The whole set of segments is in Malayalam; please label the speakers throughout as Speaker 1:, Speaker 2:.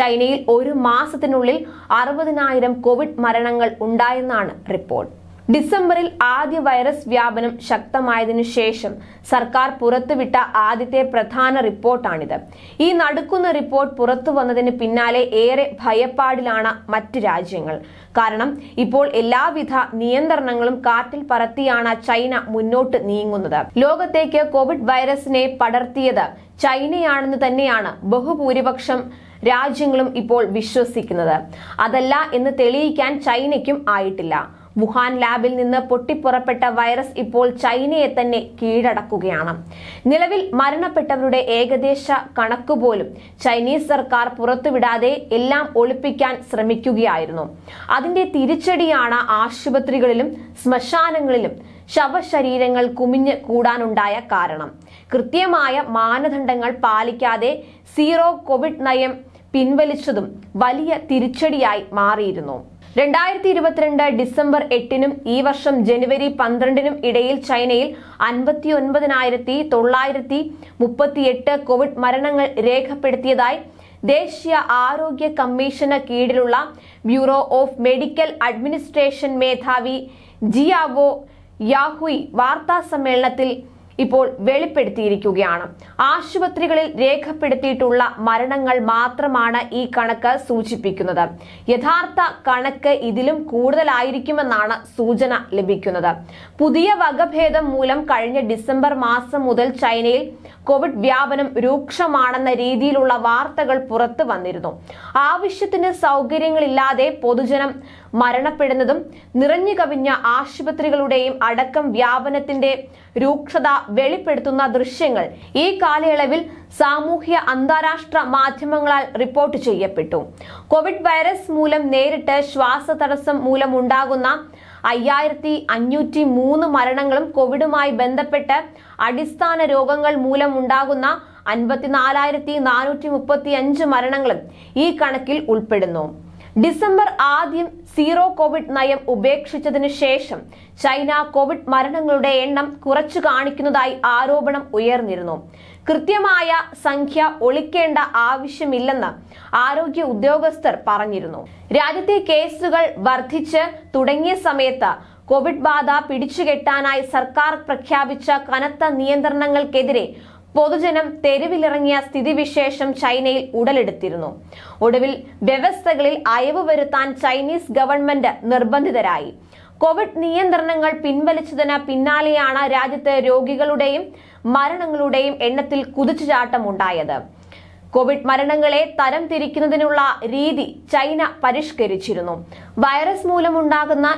Speaker 1: ചൈനയിൽ ഒരു മാസത്തിനുള്ളിൽ അറുപതിനായിരം കോവിഡ് മരണങ്ങൾ ഉണ്ടായെന്നാണ് റിപ്പോർട്ട് ഡിസംബറിൽ ആദ്യ വൈറസ് വ്യാപനം ശക്തമായതിനു ശേഷം സർക്കാർ പുറത്തുവിട്ട ആദ്യത്തെ പ്രധാന റിപ്പോർട്ടാണിത് ഈ നടുക്കുന്ന റിപ്പോർട്ട് പുറത്തു വന്നതിന് പിന്നാലെ ഏറെ ഭയപ്പാടിലാണ് മറ്റ് രാജ്യങ്ങൾ കാരണം ഇപ്പോൾ എല്ലാവിധ നിയന്ത്രണങ്ങളും കാറ്റിൽ പറത്തിയാണ് ചൈന മുന്നോട്ട് നീങ്ങുന്നത് ലോകത്തേക്ക് കോവിഡ് വൈറസിനെ പടർത്തിയത് ചൈനയാണെന്ന് തന്നെയാണ് ബഹുഭൂരിപക്ഷം രാജ്യങ്ങളും ഇപ്പോൾ വിശ്വസിക്കുന്നത് അതല്ല എന്ന് തെളിയിക്കാൻ ചൈനയ്ക്കും ആയിട്ടില്ല വുഹാൻ ലാബിൽ നിന്ന് പൊട്ടിപ്പുറപ്പെട്ട വൈറസ് ഇപ്പോൾ ചൈനയെ തന്നെ കീഴടക്കുകയാണ് നിലവിൽ മരണപ്പെട്ടവരുടെ ഏകദേശ കണക്കുപോലും ചൈനീസ് സർക്കാർ പുറത്തുവിടാതെ എല്ലാം ഒളിപ്പിക്കാൻ ശ്രമിക്കുകയായിരുന്നു അതിന്റെ തിരിച്ചടിയാണ് ആശുപത്രികളിലും ശ്മശാനങ്ങളിലും ശവശരീരങ്ങൾ കുമിഞ്ഞ് കൂടാനുണ്ടായ കാരണം കൃത്യമായ മാനദണ്ഡങ്ങൾ പാലിക്കാതെ സീറോ കോവിഡ് നയം പിൻവലിച്ചതും വലിയ തിരിച്ചടിയായി മാറിയിരുന്നു രണ്ടായിരത്തി ഇരുപത്തിരണ്ട് ഡിസംബർ എട്ടിനും ഈ വർഷം ജനുവരി പന്ത്രണ്ടിനും ഇടയിൽ ചൈനയിൽ അൻപത്തി ഒൻപതിനായിരത്തി തൊള്ളായിരത്തി മുപ്പത്തിയെട്ട് കോവിഡ് മരണങ്ങൾ രേഖപ്പെടുത്തിയതായി ദേശീയ ആരോഗ്യ കമ്മീഷന് കീഴിലുള്ള ബ്യൂറോ ഓഫ് മെഡിക്കൽ അഡ്മിനിസ്ട്രേഷൻ മേധാവി ജിയാവോ യാഹുയി വാർത്താ സമ്മേളനത്തിൽ ഇപ്പോൾ വെളിപ്പെടുത്തിയിരിക്കുകയാണ് ആശുപത്രികളിൽ രേഖപ്പെടുത്തിയിട്ടുള്ള മരണങ്ങൾ മാത്രമാണ് ഈ കണക്ക് സൂചിപ്പിക്കുന്നത് യഥാർത്ഥ കണക്ക് ഇതിലും കൂടുതലായിരിക്കുമെന്നാണ് സൂചന ലഭിക്കുന്നത് പുതിയ വകഭേദം മൂലം കഴിഞ്ഞ ഡിസംബർ മാസം മുതൽ ചൈനയിൽ കോവിഡ് വ്യാപനം രൂക്ഷമാണെന്ന രീതിയിലുള്ള വാർത്തകൾ പുറത്തു വന്നിരുന്നു ആവശ്യത്തിന് സൗകര്യങ്ങളില്ലാതെ പൊതുജനം മരണപ്പെടുന്നതും നിറഞ്ഞു കവിഞ്ഞ ആശുപത്രികളുടെയും അടക്കം വ്യാപനത്തിന്റെ രൂക്ഷത വെളിപ്പെടുത്തുന്ന ദൃശ്യങ്ങൾ ഈ കാലയളവിൽ സാമൂഹ്യ അന്താരാഷ്ട്ര മാധ്യമങ്ങളാൽ റിപ്പോർട്ട് ചെയ്യപ്പെട്ടു കോവിഡ് വൈറസ് മൂലം നേരിട്ട് തടസ്സം മൂലമുണ്ടാകുന്ന അയ്യായിരത്തി അഞ്ഞൂറ്റി മൂന്ന് മരണങ്ങളും കോവിഡുമായി ബന്ധപ്പെട്ട് അടിസ്ഥാന രോഗങ്ങൾ മൂലമുണ്ടാകുന്ന അൻപത്തിനാലായിരത്തി നാനൂറ്റി മുപ്പത്തി അഞ്ച് മരണങ്ങളും ഈ കണക്കിൽ ഉൾപ്പെടുന്നു ഡിസംബർ ആദ്യം സീറോ കോവിഡ് നയം ഉപേക്ഷിച്ചതിനു ശേഷം ചൈന കോവിഡ് മരണങ്ങളുടെ എണ്ണം കുറച്ചു കാണിക്കുന്നതായി ആരോപണം ഉയർന്നിരുന്നു കൃത്യമായ സംഖ്യ ഒളിക്കേണ്ട ആവശ്യമില്ലെന്ന് ആരോഗ്യ ഉദ്യോഗസ്ഥർ പറഞ്ഞിരുന്നു രാജ്യത്തെ കേസുകൾ വർദ്ധിച്ച് തുടങ്ങിയ സമയത്ത് കോവിഡ് ബാധ പിടിച്ചുകെട്ടാനായി സർക്കാർ പ്രഖ്യാപിച്ച കനത്ത നിയന്ത്രണങ്ങൾക്കെതിരെ പൊതുജനം തെരുവിലിറങ്ങിയ സ്ഥിതിവിശേഷം ചൈനയിൽ ഉടലെടുത്തിരുന്നു ഒടുവിൽ വ്യവസ്ഥകളിൽ അയവ് വരുത്താൻ ചൈനീസ് ഗവൺമെന്റ് നിർബന്ധിതരായി കോവിഡ് നിയന്ത്രണങ്ങൾ പിൻവലിച്ചതിന് പിന്നാലെയാണ് രാജ്യത്ത് രോഗികളുടെയും മരണങ്ങളുടെയും എണ്ണത്തിൽ കുതിച്ചുചാട്ടമുണ്ടായത് കോവിഡ് മരണങ്ങളെ തരം തിരിക്കുന്നതിനുള്ള രീതി ചൈന പരിഷ്കരിച്ചിരുന്നു വൈറസ് മൂലമുണ്ടാകുന്ന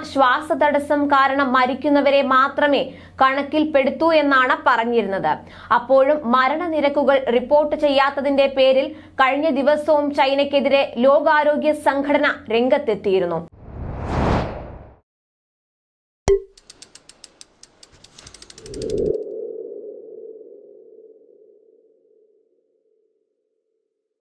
Speaker 1: തടസ്സം കാരണം മരിക്കുന്നവരെ മാത്രമേ കണക്കിൽപ്പെടുത്തൂ എന്നാണ് പറഞ്ഞിരുന്നത് അപ്പോഴും മരണനിരക്കുകൾ റിപ്പോർട്ട് ചെയ്യാത്തതിന്റെ പേരിൽ കഴിഞ്ഞ ദിവസവും ചൈനയ്ക്കെതിരെ ലോകാരോഗ്യ സംഘടന രംഗത്തെത്തിയിരുന്നു you